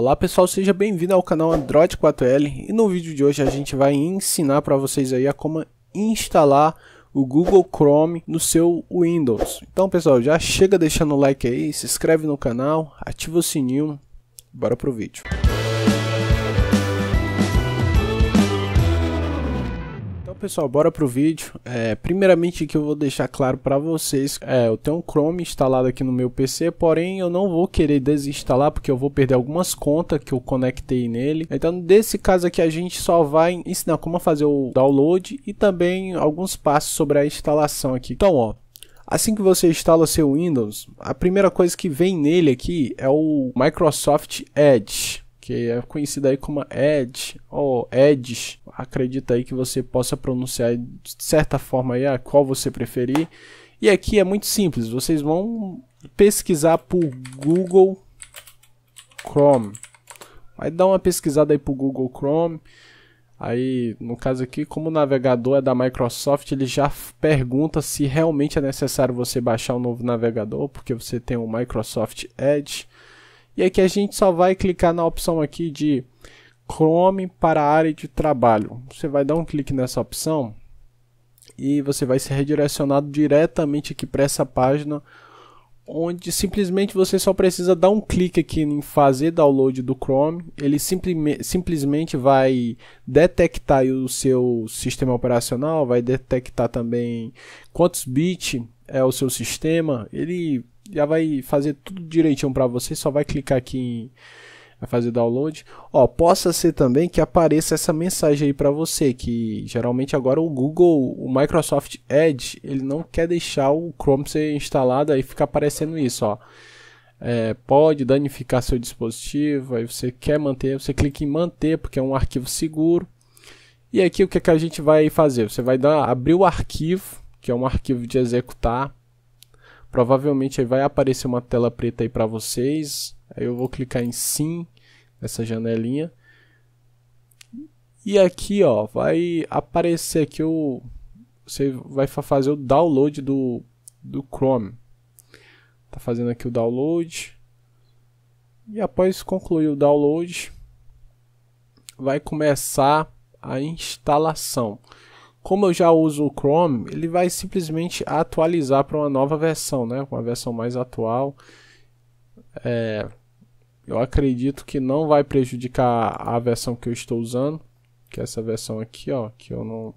Olá pessoal, seja bem-vindo ao canal Android 4L e no vídeo de hoje a gente vai ensinar para vocês aí a como instalar o Google Chrome no seu Windows. Então pessoal, já chega deixando o like aí, se inscreve no canal, ativa o sininho, bora pro vídeo. pessoal, bora pro vídeo. É, primeiramente que eu vou deixar claro para vocês, é, eu tenho um Chrome instalado aqui no meu PC, porém eu não vou querer desinstalar porque eu vou perder algumas contas que eu conectei nele. Então, nesse caso aqui a gente só vai ensinar como fazer o download e também alguns passos sobre a instalação aqui. Então, ó, Assim que você instala seu Windows, a primeira coisa que vem nele aqui é o Microsoft Edge, que é conhecido aí como Edge ou Edge, acredita aí que você possa pronunciar de certa forma aí a ah, qual você preferir. E aqui é muito simples, vocês vão pesquisar por Google Chrome. Vai dar uma pesquisada aí por Google Chrome. Aí, no caso aqui, como o navegador é da Microsoft, ele já pergunta se realmente é necessário você baixar um novo navegador, porque você tem o Microsoft Edge. E aqui a gente só vai clicar na opção aqui de Chrome para a área de trabalho. Você vai dar um clique nessa opção e você vai ser redirecionado diretamente aqui para essa página onde simplesmente você só precisa dar um clique aqui em fazer download do Chrome, ele simplesmente vai detectar o seu sistema operacional, vai detectar também quantos bits é o seu sistema, ele já vai fazer tudo direitinho para você, só vai clicar aqui em vai fazer download. Ó, possa ser também que apareça essa mensagem aí para você, que geralmente agora o Google, o Microsoft Edge, ele não quer deixar o Chrome ser instalado aí fica aparecendo isso, ó. É, pode danificar seu dispositivo, aí você quer manter, você clica em manter porque é um arquivo seguro. E aqui o que, é que a gente vai fazer? Você vai dar, abrir o arquivo, que é um arquivo de executar. Provavelmente aí vai aparecer uma tela preta aí para vocês. Aí eu vou clicar em sim nessa janelinha. E aqui, ó, vai aparecer aqui o você vai fazer o download do do Chrome. Tá fazendo aqui o download. E após concluir o download, vai começar a instalação. Como eu já uso o Chrome, ele vai simplesmente atualizar para uma nova versão, né? Uma versão mais atual. É, eu acredito que não vai prejudicar a versão que eu estou usando, que é essa versão aqui, ó, que eu não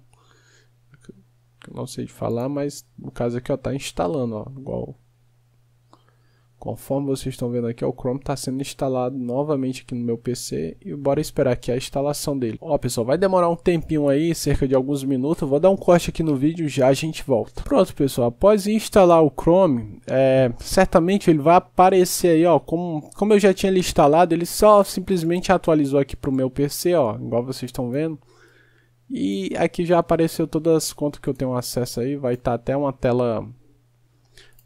eu não sei de falar, mas no caso aqui, ó, tá instalando, ó, igual Conforme vocês estão vendo aqui, o Chrome está sendo instalado novamente aqui no meu PC e bora esperar aqui a instalação dele. Ó pessoal, vai demorar um tempinho aí, cerca de alguns minutos, vou dar um corte aqui no vídeo já a gente volta. Pronto pessoal, após instalar o Chrome, é, certamente ele vai aparecer aí ó, como, como eu já tinha ele instalado, ele só simplesmente atualizou aqui para o meu PC ó, igual vocês estão vendo. E aqui já apareceu todas as contas que eu tenho acesso aí, vai estar tá até uma tela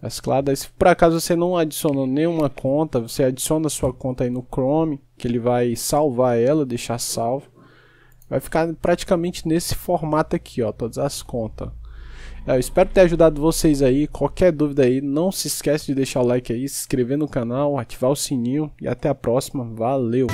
as cladas. Se por acaso você não adicionou nenhuma conta, você adiciona sua conta aí no Chrome, que ele vai salvar ela, deixar salvo. Vai ficar praticamente nesse formato aqui, ó, todas as contas. É, eu espero ter ajudado vocês aí. Qualquer dúvida aí, não se esquece de deixar o like aí, se inscrever no canal, ativar o sininho e até a próxima. Valeu!